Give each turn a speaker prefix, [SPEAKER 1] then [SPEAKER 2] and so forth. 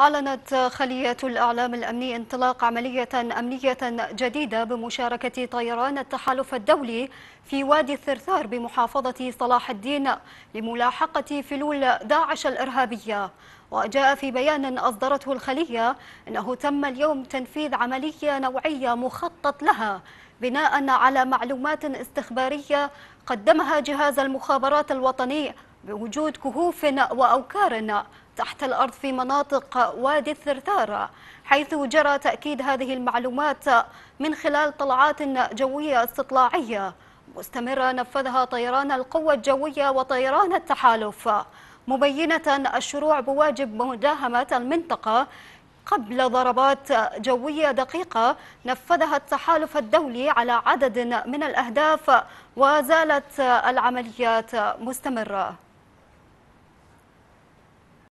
[SPEAKER 1] أعلنت خلية الإعلام الأمني انطلاق عملية أمنية جديدة بمشاركة طيران التحالف الدولي في وادي الثرثار بمحافظة صلاح الدين لملاحقة فلول داعش الإرهابية وجاء في بيان أصدرته الخلية أنه تم اليوم تنفيذ عملية نوعية مخطط لها بناء على معلومات استخبارية قدمها جهاز المخابرات الوطني بوجود كهوف وأوكار تحت الأرض في مناطق وادي الثرثارة حيث جرى تأكيد هذه المعلومات من خلال طلعات جوية استطلاعية مستمرة نفذها طيران القوة الجوية وطيران التحالف مبينة الشروع بواجب مداهمة المنطقة قبل ضربات جوية دقيقة نفذها التحالف الدولي على عدد من الأهداف وزالت العمليات مستمرة